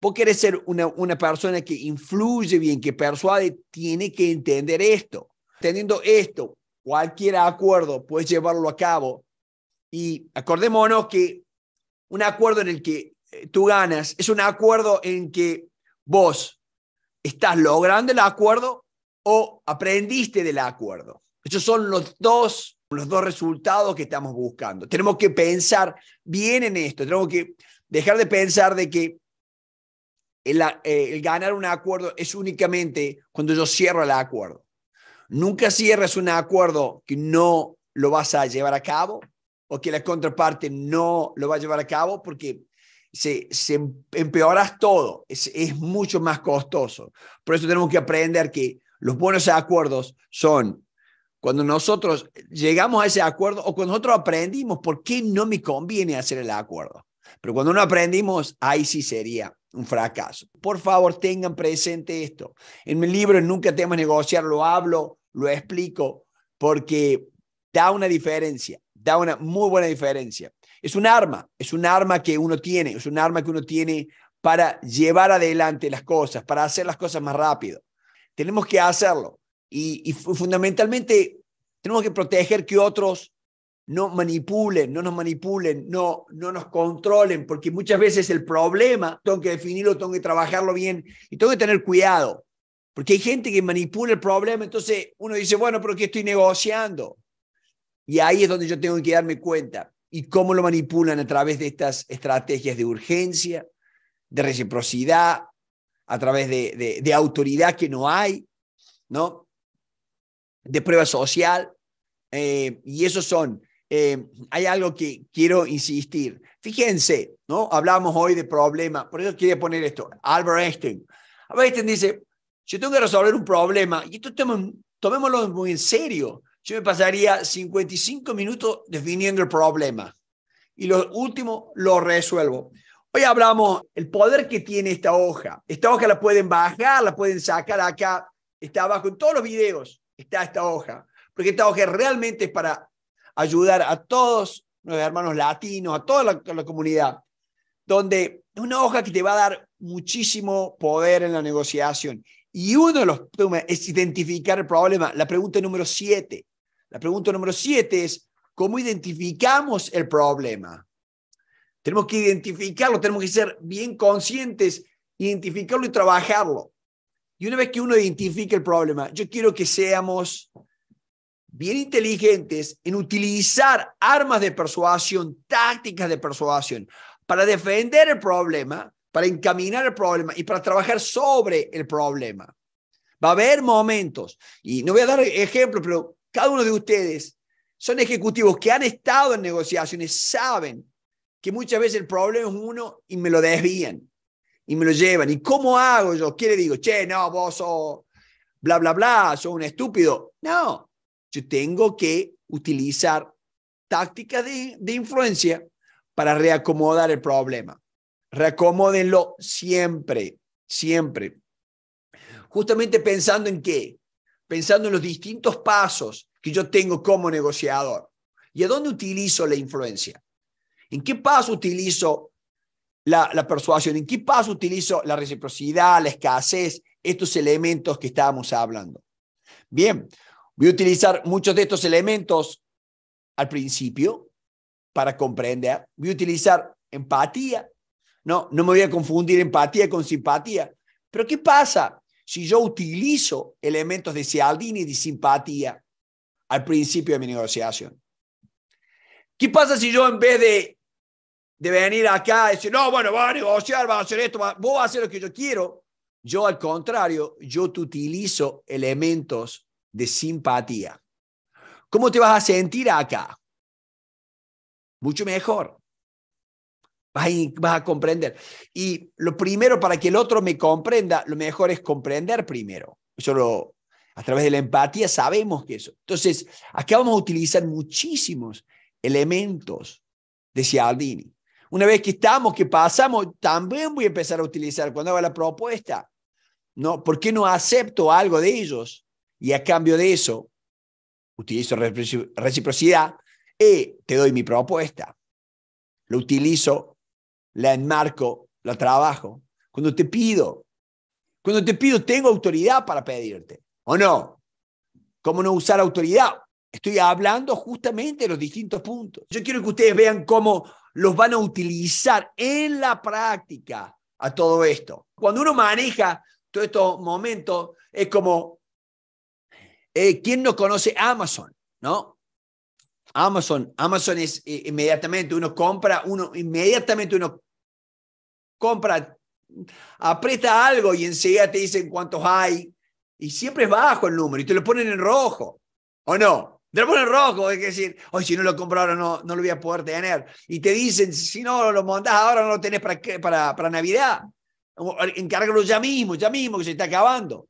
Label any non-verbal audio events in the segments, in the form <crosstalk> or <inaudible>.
Vos querés ser una, una persona que influye bien, que persuade, tiene que entender esto. Teniendo esto, cualquier acuerdo puedes llevarlo a cabo. Y acordémonos que un acuerdo en el que eh, tú ganas es un acuerdo en que vos estás logrando el acuerdo o aprendiste del acuerdo. Esos son los dos, los dos resultados que estamos buscando. Tenemos que pensar bien en esto, tenemos que dejar de pensar de que eh, el, ganar un acuerdo es únicamente cuando yo cierro el acuerdo. Nunca cierres un acuerdo que no lo vas a llevar a cabo o que la contraparte no lo va a llevar a cabo porque se, em, empeoras todo, es, es mucho más costoso. Por eso tenemos que aprender que los buenos acuerdos son cuando nosotros llegamos a ese acuerdo o cuando nosotros aprendimos por qué no me conviene hacer el acuerdo. Pero cuando no aprendimos, ahí sí sería un fracaso. Por favor, tengan presente esto. En mi libro, Nunca temas negociar, lo hablo, lo explico, porque da una diferencia, da una muy buena diferencia. Es un arma, es un arma que uno tiene, es un arma que uno tiene para llevar adelante las cosas, para hacer las cosas más rápido. Tenemos que hacerlo y, y fundamentalmente tenemos que proteger que otros no manipulen, no nos manipulen, no, no nos controlen, porque muchas veces el problema tengo que definirlo, tengo que trabajarlo bien y tengo que tener cuidado, porque hay gente que manipula el problema, entonces uno dice, bueno, pero ¿qué estoy negociando? Y ahí es donde yo tengo que darme cuenta. ¿Y cómo lo manipulan a través de estas estrategias de urgencia, de reciprocidad, a través de, de, autoridad que no hay, ¿no? De prueba social. Eh, y esos son eh, hay algo que quiero insistir. Fíjense, ¿no? Hablamos hoy de problemas, por eso quería poner esto. Albert Einstein. Albert Einstein dice, yo tengo que resolver un problema, y esto tomémoslo muy en serio. Yo me pasaría 55 minutos definiendo el problema, y lo último lo resuelvo. Hoy hablamos el poder que tiene esta hoja. Esta hoja la pueden bajar, la pueden sacar acá, está abajo en todos los videos, está esta hoja, porque esta hoja realmente es para ayudar a todos los hermanos latinos, a toda la, comunidad, donde es una hoja que te va a dar muchísimo poder en la negociación. Y uno de los temas es identificar el problema. La pregunta número siete. La pregunta número siete es, ¿cómo identificamos el problema? Tenemos que identificarlo, tenemos que ser bien conscientes, identificarlo y trabajarlo. Y una vez que uno identifica el problema, yo quiero que seamos bien inteligentes en utilizar armas de persuasión, tácticas de persuasión, para defender el problema, para encaminar el problema y para trabajar sobre el problema. Va a haber momentos, y no voy a dar ejemplos, pero cada uno de ustedes son ejecutivos que han estado en negociaciones, saben que muchas veces el problema es uno y me lo desvían y me lo llevan. ¿Y cómo hago yo? ¿Qué le digo? Che, no, vos sos bla, bla, bla, sos un estúpido. No, yo tengo que utilizar tácticas de, influencia para reacomodar el problema. Reacomódenlo siempre, siempre. Justamente pensando en qué? Pensando en los distintos pasos que yo tengo como negociador. ¿Y a dónde utilizo la influencia? ¿En qué paso utilizo la, la, persuasión? ¿En qué paso utilizo la reciprocidad, la escasez, estos elementos que estábamos hablando? Bien, Voy a utilizar muchos de estos elementos al principio para comprender. Voy a utilizar empatía. No, no me voy a confundir empatía con simpatía. Pero ¿qué pasa si yo utilizo elementos de Cialdini y de simpatía al principio de mi negociación? ¿Qué pasa si yo en vez de, de venir acá y decir, no, bueno, va a negociar, va a hacer esto, voy a hacer lo que yo quiero? Yo al contrario, yo te utilizo elementos de simpatía. ¿Cómo te vas a sentir acá? Mucho mejor. Vas a, comprender. Y lo primero, para que el otro me comprenda, lo mejor es comprender primero. Eso a través de la empatía sabemos que eso. Entonces, acá vamos a utilizar muchísimos elementos de Cialdini. Una vez que estamos, que pasamos, también voy a empezar a utilizar cuando haga la propuesta. ¿no? ¿Por qué no acepto algo de ellos? y a cambio de eso, utilizo reciprocidad y eh, te doy mi propuesta. Lo utilizo, la enmarco, la trabajo. Cuando te pido, cuando te pido, tengo autoridad para pedirte, ¿o no? ¿Cómo no usar autoridad? Estoy hablando justamente de los distintos puntos. Yo quiero que ustedes vean cómo los van a utilizar en la práctica a todo esto. Cuando uno maneja todos estos momentos, es como eh, ¿Quién no conoce Amazon? ¿No? Amazon, Amazon es eh, inmediatamente, uno compra, uno inmediatamente uno compra, aprieta algo y enseguida te dicen cuántos hay y siempre es bajo el número y te lo ponen en rojo, ¿o no? Te lo ponen en rojo, es decir, hoy si no lo compro ahora no, no lo voy a poder tener. Y te dicen, si no lo mandas ahora no lo tenés para, para, para Navidad. Encárgalo ya mismo, ya mismo que se está acabando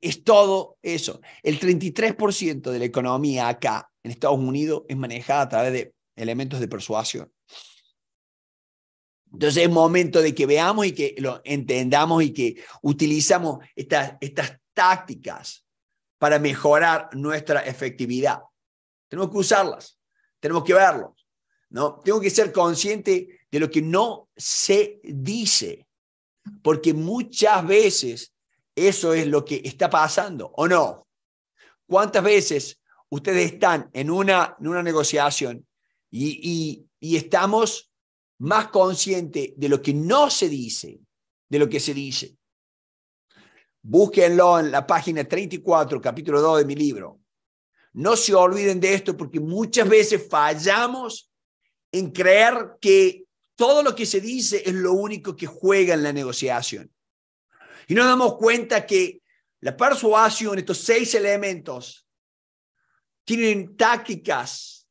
es todo eso. El 33% de la economía acá, en Estados Unidos, es manejada a través de elementos de persuasión. Entonces es momento de que veamos y que lo entendamos y que utilizamos estas, estas tácticas para mejorar nuestra efectividad. Tenemos que usarlas, tenemos que verlos. ¿no? Tengo que ser consciente de lo que no se dice, porque muchas veces eso es lo que está pasando, ¿o no? ¿Cuántas veces ustedes están en una, en una negociación y, y estamos más conscientes de lo que no se dice, de lo que se dice? Búsquenlo en la página 34, capítulo 2 de mi libro. No se olviden de esto porque muchas veces fallamos en creer que todo lo que se dice es lo único que juega en la negociación. Y nos damos cuenta que la persuasión, estos seis elementos, tienen tácticas,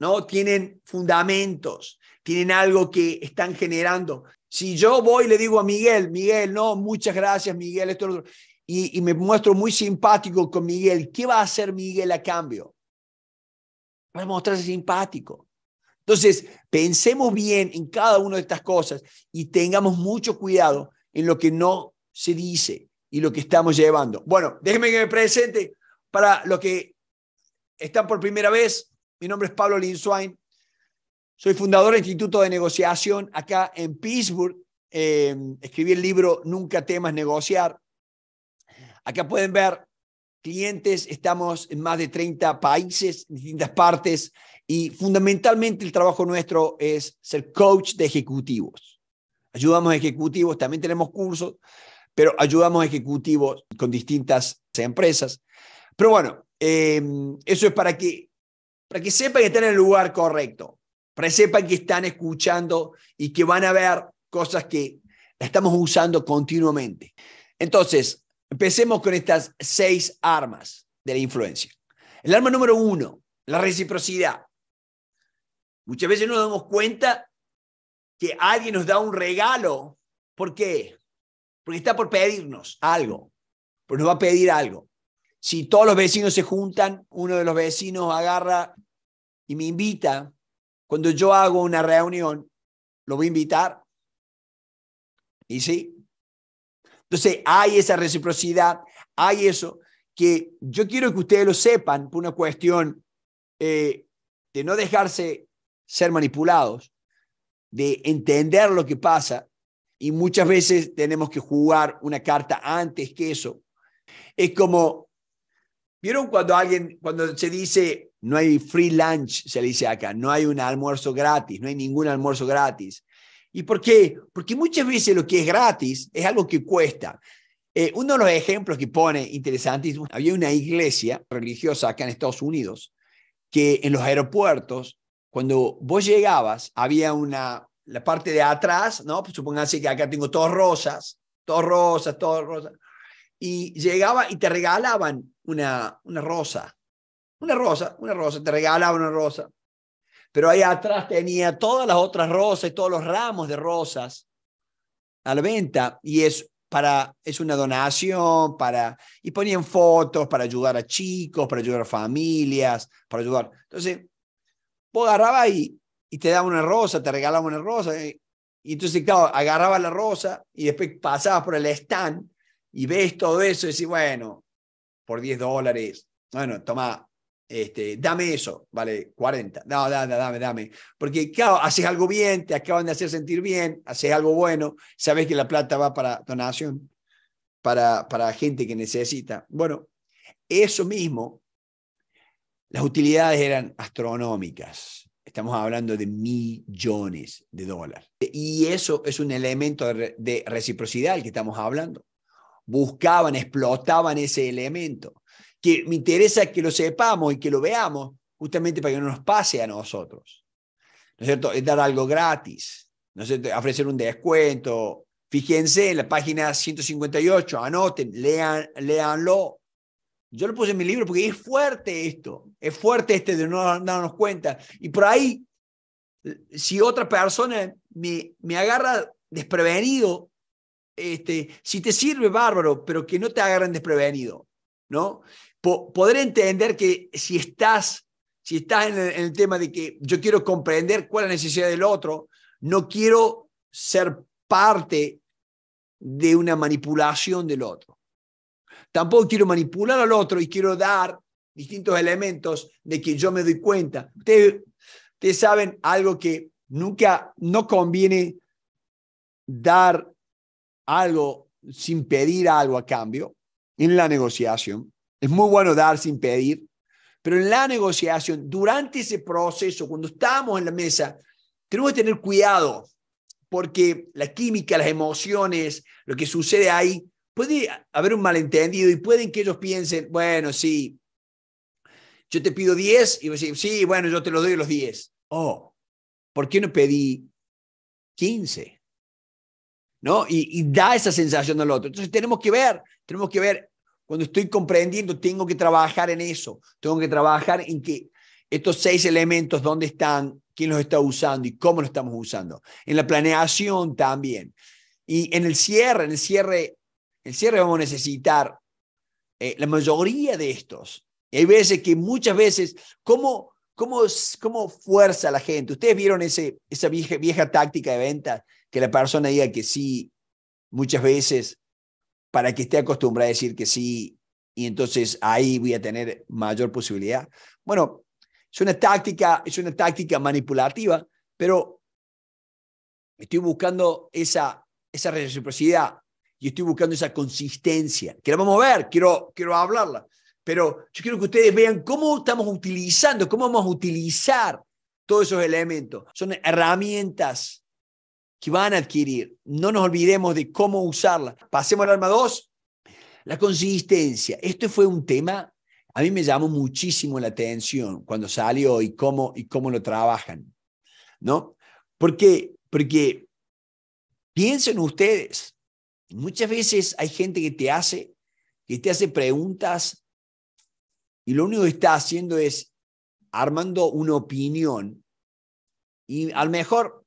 ¿no? Tienen fundamentos, tienen algo que están generando. Si yo voy y le digo a Miguel, Miguel, no, muchas gracias, Miguel, esto, otro, y, y me muestro muy simpático con Miguel, ¿qué va a hacer Miguel a cambio? Va a mostrarse simpático. Entonces, pensemos bien en cada una de estas cosas y tengamos mucho cuidado en lo que no se dice y lo que estamos llevando. Bueno, déjenme que me presente para los que están por primera vez. Mi nombre es Pablo Linswain. Soy fundador del Instituto de Negociación acá en Pittsburgh. Em, escribí el libro Nunca temas negociar. Acá pueden ver clientes, estamos en más de 30 países, distintas partes, y fundamentalmente el trabajo nuestro es ser coach de ejecutivos. Ayudamos a ejecutivos, también tenemos cursos, pero ayudamos a ejecutivos con distintas empresas. Pero bueno, em, eso es para que, para que sepan que están en el lugar correcto, para que sepan que están escuchando y que van a ver cosas que estamos usando continuamente. Entonces, empecemos con estas seis armas de la influencia. El arma número uno, la reciprocidad. Muchas veces nos damos cuenta que alguien nos da un regalo. ¿Por qué? porque está por pedirnos algo, porque nos va a pedir algo. Si todos los vecinos se juntan, uno de los vecinos agarra y me invita, cuando yo hago una reunión, lo voy a invitar. ¿Y sí? Entonces, hay esa reciprocidad, hay eso, que yo quiero que ustedes lo sepan por una cuestión eh, de no dejarse ser manipulados, de entender lo que pasa y muchas veces tenemos que jugar una carta antes que eso. Es como, ¿vieron cuando alguien, cuando se dice no hay free lunch, se le dice acá, no hay un almuerzo gratis, no hay ningún almuerzo gratis? ¿Y por qué? Porque muchas veces lo que es gratis es algo que cuesta. Eh, uno de los ejemplos que pone interesantes, había una iglesia religiosa acá en Estados Unidos que en los aeropuertos, cuando vos llegabas, había una, la parte de atrás, ¿no? Pues así que acá tengo todas rosas, todas rosas, todas rosas. Y llegaba y te regalaban una, una rosa, una rosa, una rosa, te regalaban una rosa. Pero ahí atrás tenía todas las otras rosas y todos los ramos de rosas a la venta y es para es una donación para y ponían fotos para ayudar a chicos, para ayudar a familias, para ayudar. Entonces, vos agarrabas y y te daba una rosa, te regalaba una rosa. Eh, y, entonces, claro, agarraba la rosa y después pasabas por el stand y ves todo eso y decís, bueno, por 10 dólares, bueno, toma, este, dame eso, vale, 40. No, dame, dame, dame. Porque, claro, haces algo bien, te acaban de hacer sentir bien, haces algo bueno, sabes que la plata va para donación, para, para gente que necesita. Bueno, eso mismo, las utilidades eran astronómicas. Estamos hablando de millones de dólares. Y eso es un elemento de reciprocidad al que estamos hablando. Buscaban, explotaban ese elemento. Que me interesa que lo sepamos y que lo veamos justamente para que no nos pase a nosotros. ¿No es cierto? Es dar algo gratis. ¿No es Ofrecer un descuento. Fíjense en la página 158, anoten, lean, leanlo. Yo lo puse en mi libro porque es fuerte esto, es fuerte este de no darnos cuenta. Y por ahí, si otra persona me, me agarra desprevenido, este, si te sirve, bárbaro, pero que no te agarren desprevenido, ¿no? poder entender que si estás, si estás en el tema de que yo quiero comprender cuál es la necesidad del otro, no quiero ser parte de una manipulación del otro. Tampoco quiero manipular al otro y quiero dar distintos elementos de que yo me doy cuenta. Ustedes, saben algo que nunca, no conviene dar algo sin pedir algo a cambio en la negociación. Es muy bueno dar sin pedir, pero en la negociación, durante ese proceso, cuando estamos en la mesa, tenemos que tener cuidado, porque la química, las emociones, lo que sucede ahí puede haber un malentendido y pueden que ellos piensen, bueno, sí, yo te pido 10 y vos sí, bueno, yo te lo doy los 10. Oh, ¿por qué no pedí 15? ¿No? Y, y da esa sensación al otro. Entonces tenemos que ver, tenemos que ver, cuando estoy comprendiendo, tengo que trabajar en eso, tengo que trabajar en que estos seis elementos, ¿dónde están? ¿Quién los está usando y cómo lo estamos usando? En la planeación también. Y en el cierre, en el cierre el cierre vamos a necesitar eh, la mayoría de estos. Y hay veces que muchas veces, ¿cómo, cómo, cómo fuerza la gente? Ustedes vieron ese, esa vieja, táctica de venta, que la persona diga que sí muchas veces para que esté acostumbrada a decir que sí y entonces ahí voy a tener mayor posibilidad. Bueno, es una táctica, es una táctica manipulativa, pero estoy buscando esa, esa reciprocidad y estoy buscando esa consistencia, que la vamos a ver, quiero, quiero hablarla, pero yo quiero que ustedes vean cómo estamos utilizando, cómo vamos a utilizar todos esos elementos. Son herramientas que van a adquirir. No nos olvidemos de cómo usarlas. Pasemos al arma 2. La consistencia. Este fue un tema, a mí me llamó muchísimo la atención cuando salió y cómo, y cómo lo trabajan. ¿No? Porque, porque piensen ustedes, Muchas veces hay gente que te hace, que te hace preguntas y lo único que está haciendo es armando una opinión y a lo mejor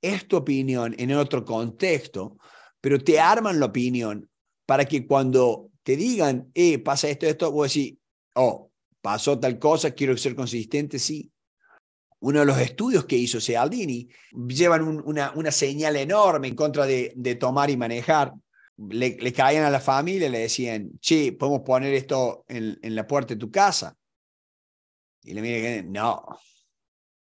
es tu opinión en otro contexto, pero te arman la opinión para que cuando te digan, eh, pasa esto, esto, vos decís, oh, pasó tal cosa, quiero ser consistente, sí, uno de los estudios que hizo Sealdini llevan una, una, señal enorme en contra de, de tomar y manejar. Le, caían a la familia le decían, che, podemos poner esto en, la puerta de tu casa. Y le miren, no,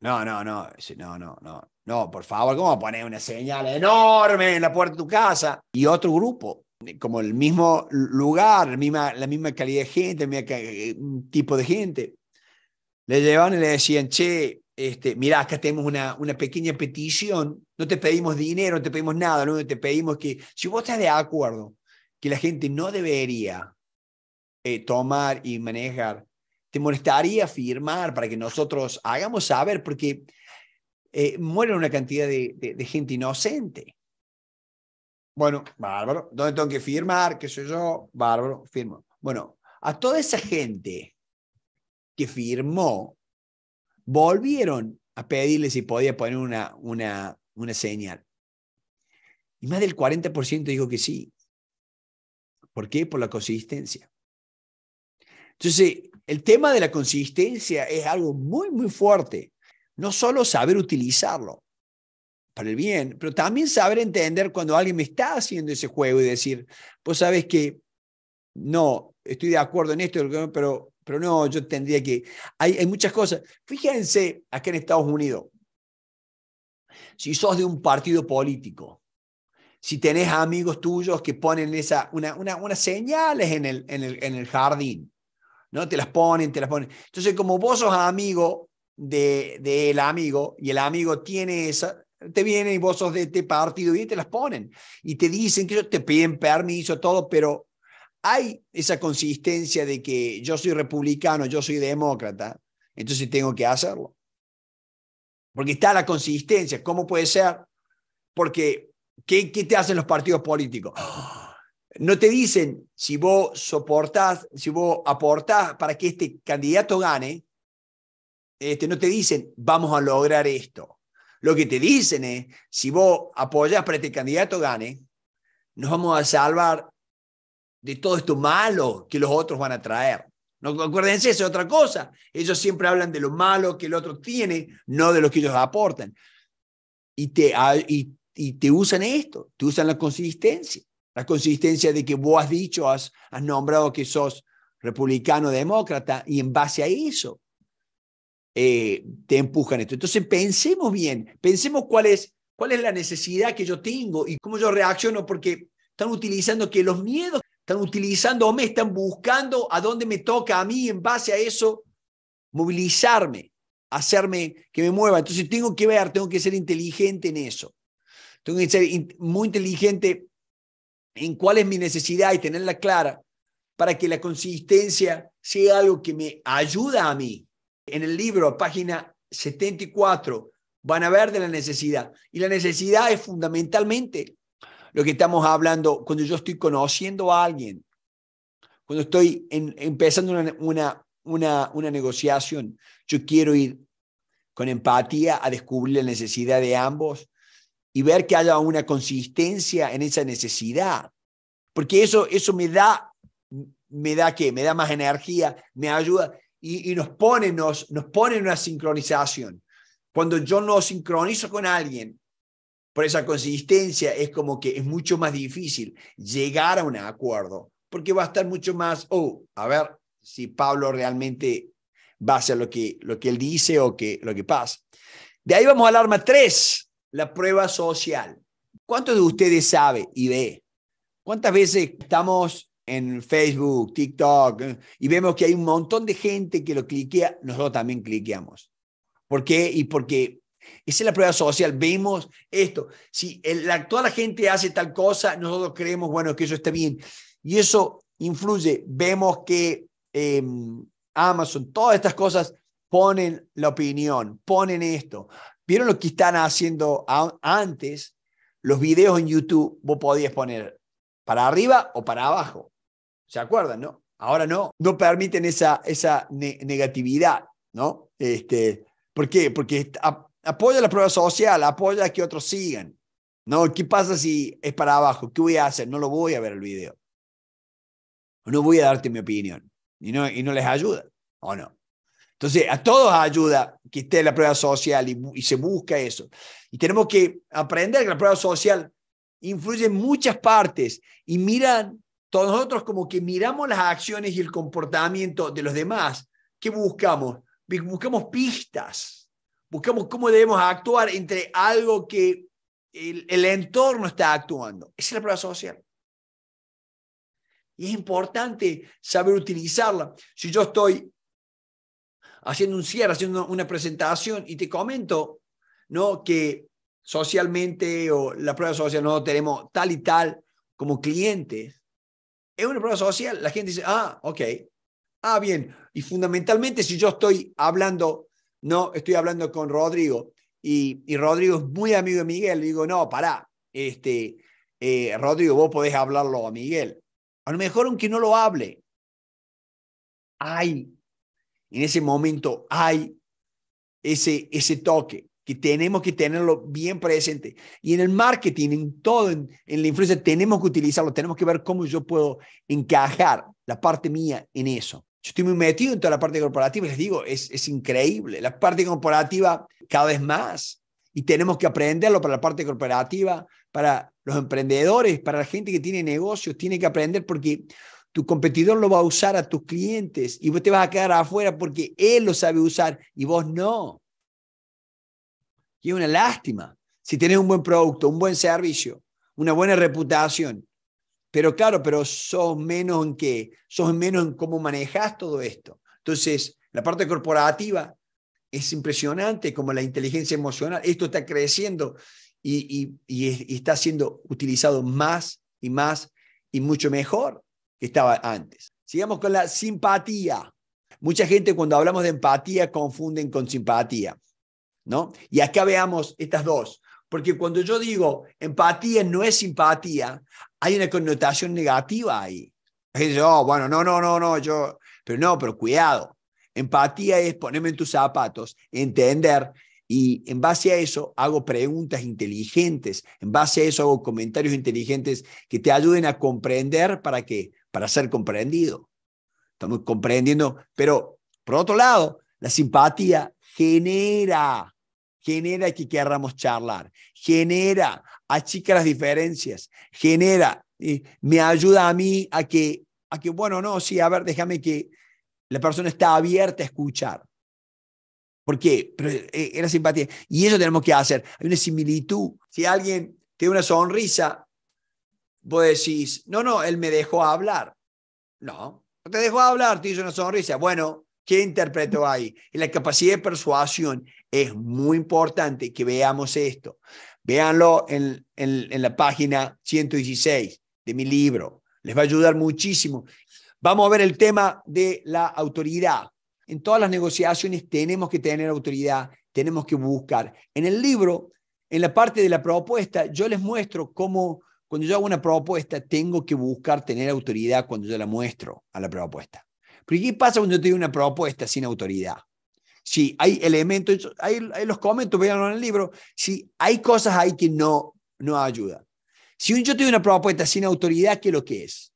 no, no, no, no, no, no, no, por favor, ¿cómo poner una señal enorme en la puerta de tu casa? Y otro grupo, como el mismo lugar, la misma, la misma calidad de gente, el mismo eh, tipo de gente, le llevan y le decían, che, este, mirá, mira, acá tenemos una, pequeña petición, no te pedimos dinero, no te pedimos nada, no te pedimos que, si vos estás de acuerdo que la gente no debería eh, tomar y manejar, te molestaría firmar para que nosotros hagamos saber, porque eh, mueren una cantidad de, gente inocente. Bueno, bárbaro, ¿dónde tengo que firmar? ¿Qué soy yo? Bárbaro, firmo. Bueno, a toda esa gente que firmó volvieron a pedirle si podía poner una, una, señal. Y más del 40% dijo que sí. ¿Por qué? Por la consistencia. Entonces, el tema de la consistencia es algo muy, muy fuerte. No solo saber utilizarlo para el bien, pero también saber entender cuando alguien me está haciendo ese juego y decir, pues sabes que no, estoy de acuerdo en esto, pero pero no, yo tendría que... Hay, hay muchas cosas. Fíjense acá en Estados Unidos. Si sos de un partido político, si tenés amigos tuyos que ponen esa, una, una, unas señales en el, en el, en el jardín, ¿no? Te las ponen, te las ponen. Entonces, como vos sos amigo del de, de amigo y el amigo tiene esa, te vienen y vos sos de este partido y te las ponen. Y te dicen que ellos te piden permiso, todo, pero hay esa consistencia de que yo soy republicano, yo soy demócrata, entonces tengo que hacerlo. Porque está la consistencia. ¿Cómo puede ser? Porque, ¿qué, qué te hacen los partidos políticos? <gasps> No te dicen si vos soportás, si vos aportás para que este candidato gane, este, no te dicen vamos a lograr esto. Lo que te dicen es, si vos apoyás para que este candidato gane, nos vamos a salvar de todo esto malo que los otros van a traer. No, acuérdense, eso es otra cosa. Ellos siempre hablan de lo malo que el otro tiene, no de lo que ellos aportan. Y te, ah, y, te usan esto, te usan la consistencia. La consistencia de que vos has dicho, has, has nombrado que sos republicano, demócrata, y en base a eso eh, te empujan esto. Entonces pensemos bien, pensemos cuál es, cuál es la necesidad que yo tengo y cómo yo reacciono, porque están utilizando que los miedos están utilizando me están buscando a dónde me toca a mí en base a eso, movilizarme, hacerme que me mueva. Entonces tengo que ver, tengo que ser inteligente en eso. Tengo que ser muy inteligente en cuál es mi necesidad y tenerla clara para que la consistencia sea algo que me ayuda a mí. En el libro, página 74, van a ver de la necesidad. Y la necesidad es fundamentalmente lo que estamos hablando, cuando yo estoy conociendo a alguien, cuando estoy empezando una, una, negociación, yo quiero ir con empatía a descubrir la necesidad de ambos y ver que haya una consistencia en esa necesidad. Porque eso, eso me da, me da qué, me da más energía, me ayuda y, nos, pone, nos, nos pone en una sincronización. Cuando yo no sincronizo con alguien, por esa consistencia es como que es mucho más difícil llegar a un acuerdo, porque va a estar mucho más, oh, a ver si Pablo realmente va a hacer lo que, lo que él dice o que, lo que pasa. De ahí vamos al arma 3, la prueba social. ¿Cuántos de ustedes sabe y ve? ¿Cuántas veces estamos en Facebook, TikTok, eh, y vemos que hay un montón de gente que lo cliquea, nosotros también cliqueamos. ¿Por qué? Y porque esa es la prueba social. Vemos esto. Si la, toda gente hace tal cosa, nosotros creemos, bueno, que eso está bien. Y eso influye. Vemos que em, Amazon, todas estas cosas ponen la opinión, ponen esto. ¿Vieron lo que están haciendo antes? Los videos en YouTube vos podías poner para arriba o para abajo. ¿Se acuerdan, no? Ahora no. No permiten esa, esa negatividad, ¿no? Este, ¿Por qué? Porque Apoya la prueba social, apoya a que otros sigan. No, ¿qué pasa si es para abajo? ¿Qué voy a hacer? No lo voy a ver el video. No voy a darte mi opinión. Y no, y no les ayuda, ¿o no? Entonces, a todos ayuda que esté la prueba social y, y se busca eso. Y tenemos que aprender que la prueba social influye en muchas partes y miran, todos nosotros como que miramos las acciones y el comportamiento de los demás. ¿Qué buscamos? Buscamos pistas buscamos cómo debemos actuar entre algo que el, entorno está actuando. Esa es la prueba social. Y es importante saber utilizarla. Si yo estoy haciendo un cierre, haciendo una presentación y te comento ¿no? que socialmente o la prueba social no tenemos tal y tal como clientes, es una prueba social. La gente dice, ah, ok, ah, bien. Y fundamentalmente si yo estoy hablando no, estoy hablando con Rodrigo. Y, Rodrigo es muy amigo de Miguel. Le digo, no, pará, este, eh, Rodrigo, vos podés hablarlo a Miguel. A lo mejor aunque no lo hable, hay, en ese momento hay ese, ese toque que tenemos que tenerlo bien presente. Y en el marketing, en todo, en, la influencia, tenemos que utilizarlo, tenemos que ver cómo yo puedo encajar la parte mía en eso. Yo estoy muy metido en toda la parte corporativa, les digo, es, es increíble. La parte corporativa cada vez más. Y tenemos que aprenderlo para la parte corporativa, para los emprendedores, para la gente que tiene negocios, tiene que aprender porque tu competidor lo va a usar a tus clientes y vos te vas a quedar afuera porque él lo sabe usar y vos no. Y es una lástima. Si tienes un buen producto, un buen servicio, una buena reputación pero claro, pero sos menos en qué, sos menos en cómo manejas todo esto. Entonces, la parte corporativa es impresionante, como la inteligencia emocional, esto está creciendo y, está siendo utilizado más y más y mucho mejor que estaba antes. Sigamos con la simpatía. Mucha gente cuando hablamos de empatía confunden con simpatía, ¿no? Y acá veamos estas dos, porque cuando yo digo empatía no es simpatía, hay una connotación negativa ahí. Yo, oh, bueno, no, no, no, no, yo, pero no, pero cuidado. Empatía es ponerme en tus zapatos, entender, y en base a eso hago preguntas inteligentes, en base a eso hago comentarios inteligentes que te ayuden a comprender para qué, para ser comprendido. Estamos comprendiendo, pero por otro lado, la simpatía genera genera que querramos charlar, genera, achica las diferencias, genera, eh, me ayuda a mí a que, a que, bueno, no, sí, a ver, déjame que la persona está abierta a escuchar. porque qué? Pero, eh, era simpatía. Y eso tenemos que hacer. Hay una similitud. Si alguien tiene una sonrisa, vos decís, no, no, él me dejó hablar. No, no te dejó hablar, te hizo una sonrisa. Bueno, ¿Qué interpreto ahí? Y la capacidad de persuasión es muy importante que veamos esto. Véanlo en, en la página 116 de mi libro. Les va a ayudar muchísimo. Vamos a ver el tema de la autoridad. En todas las negociaciones tenemos que tener autoridad, tenemos que buscar. En el libro, en la parte de la propuesta, yo les muestro cómo cuando yo hago una propuesta tengo que buscar tener autoridad cuando yo la muestro a la propuesta. Pero ¿qué pasa cuando yo tengo una propuesta sin autoridad? Si hay elementos, hay, los comentarios, veanlo en el libro, si hay cosas ahí que no, no ayudan. Si yo tengo una propuesta sin autoridad, ¿qué es lo que es?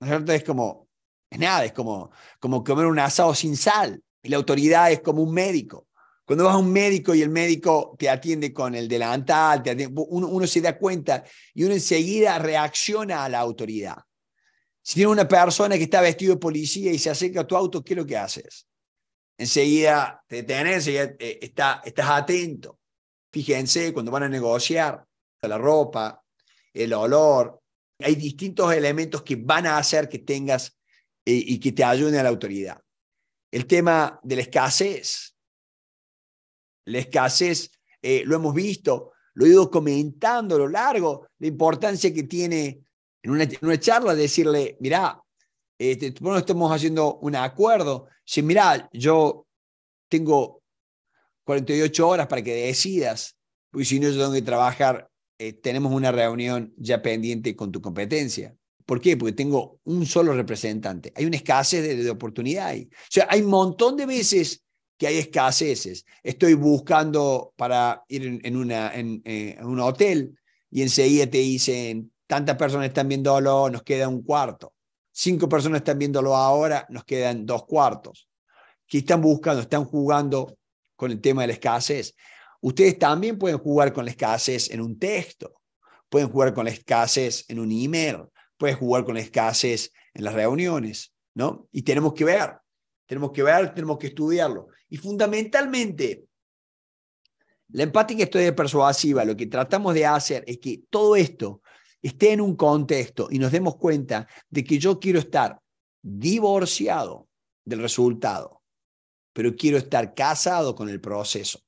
es como, nada, es como, como comer un asado sin sal. la autoridad es como un médico. Cuando vas a un médico y el médico te atiende con el delantal, te uno, se da cuenta y uno enseguida reacciona a la autoridad. Si tiene una persona que está vestido de policía y se acerca a tu auto, ¿qué es lo que haces? Enseguida te enseguida eh, está, estás atento. Fíjense, cuando van a negociar, la ropa, el olor, hay distintos elementos que van a hacer que tengas eh, y que te ayuden a la autoridad. El tema de la escasez. La escasez, eh, lo hemos visto, lo he ido comentando a lo largo, la importancia que tiene en una, charla decirle, mira este, bueno, estamos haciendo un acuerdo. Si mirá, yo tengo 48 horas para que decidas, porque si no, yo tengo que trabajar. Eh, tenemos una reunión ya pendiente con tu competencia. ¿Por qué? Porque tengo un solo representante. Hay una escasez de, oportunidad ahí. O sea, hay un montón de veces que hay escaseces. Estoy buscando para ir en, una, eh, en, un hotel y enseguida te dicen, tantas personas están viéndolo, nos queda un cuarto. Cinco personas están viéndolo ahora, nos quedan dos cuartos. ¿Qué están buscando? Están jugando con el tema de la escasez. Ustedes también pueden jugar con la escasez en un texto, pueden jugar con la escasez en un email, pueden jugar con la escasez en las reuniones, ¿no? Y tenemos que ver, tenemos que ver, tenemos que estudiarlo. Y fundamentalmente, la empática estoy de persuasiva, lo que tratamos de hacer es que todo esto esté en un contexto y nos demos cuenta de que yo quiero estar divorciado del resultado, pero quiero estar casado con el proceso.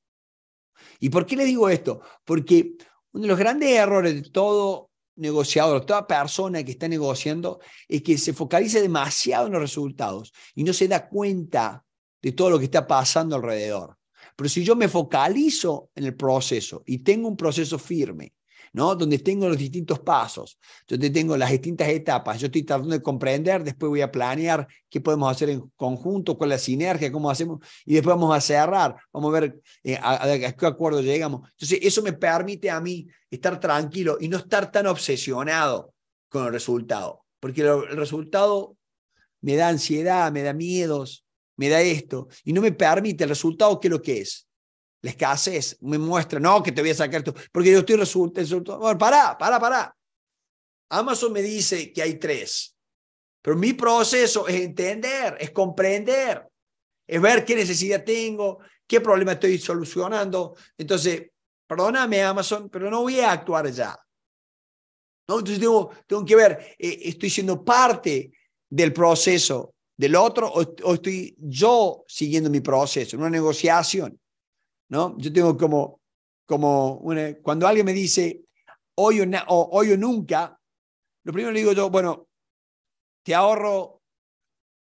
¿Y por qué le digo esto? Porque uno de los grandes errores de todo negociador, toda persona que está negociando, es que se focaliza demasiado en los resultados y no se da cuenta de todo lo que está pasando alrededor. Pero si yo me focalizo en el proceso y tengo un proceso firme ¿no? Donde tengo los distintos pasos, donde tengo las distintas etapas, yo estoy tratando de comprender, después voy a planear qué podemos hacer en conjunto, cuál es la sinergia, cómo hacemos, y después vamos a cerrar, vamos a ver eh, a, qué acuerdo llegamos. Entonces, eso me permite a mí estar tranquilo y no estar tan obsesionado con el resultado, porque el resultado me da ansiedad, me da miedos, me da esto, y no me permite el resultado que lo que es la escasez me muestra, no, que te voy a sacar tú, porque yo estoy resulta, pará, pará, pará. Amazon me dice que hay tres, pero mi proceso es entender, es comprender, es ver qué necesidad tengo, qué problema estoy solucionando. Entonces, perdóname Amazon, pero no voy a actuar ya. Entonces tengo, que ver, eh, estoy siendo parte del proceso del otro o, o estoy yo siguiendo mi proceso, una negociación. ¿no? Yo tengo como, como cuando alguien me dice hoy o, o, hoy nunca, lo primero le digo yo, bueno, te ahorro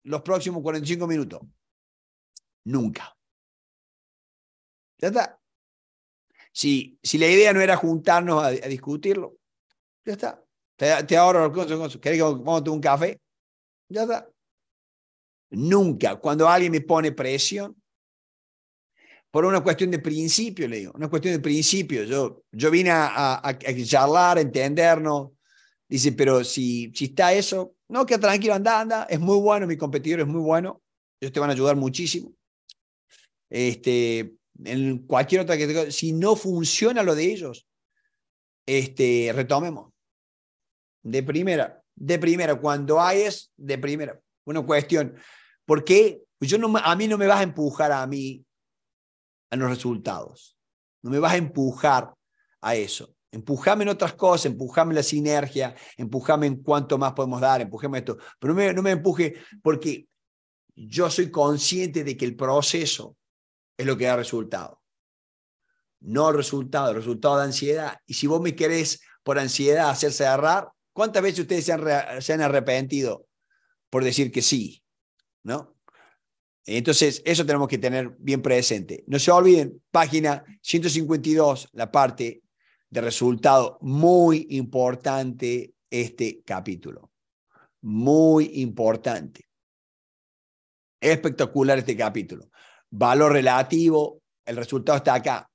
los próximos 45 minutos. Nunca. Ya está. Si, si la idea no era juntarnos a, discutirlo, ya está. Te, ahorro los consejos. ¿Querés que un café? Ya está. Nunca. Cuando alguien me pone presión, por una cuestión de principio, le digo, una cuestión de principio. Yo, yo vine a, charlar, a entendernos. Dice, pero si, si está eso, no, queda tranquilo, anda, anda. Es muy bueno, mi competidor es muy bueno. Ellos te van a ayudar muchísimo. Este, en cualquier otra que si no funciona lo de ellos, este, retomemos. De primera, de primera, cuando hay es de primera. Una cuestión, ¿por qué? Pues yo no, a mí no me vas a empujar a mí a los resultados. No me vas a empujar a eso. Empujame en otras cosas, empujame en la sinergia, empujame en cuánto más podemos dar, empujame esto. Pero no me, empuje porque yo soy consciente de que el proceso es lo que da resultado. No el resultado, el resultado de ansiedad. Y si vos me querés por ansiedad hacerse agarrar, ¿cuántas veces ustedes se han, se han arrepentido por decir que sí? ¿No? Entonces, eso tenemos que tener bien presente. No se olviden, página 152, la parte de resultado, muy importante este capítulo. Muy importante. Espectacular este capítulo. Valor relativo, el resultado está acá.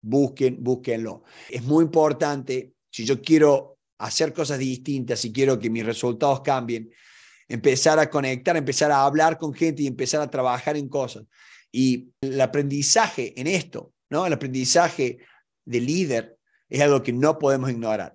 Busquen, búsquenlo. Es muy importante, si yo quiero hacer cosas distintas, si quiero que mis resultados cambien, empezar a conectar, empezar a hablar con gente y empezar a trabajar en cosas. Y el aprendizaje en esto, ¿no? El aprendizaje de líder es algo que no podemos ignorar.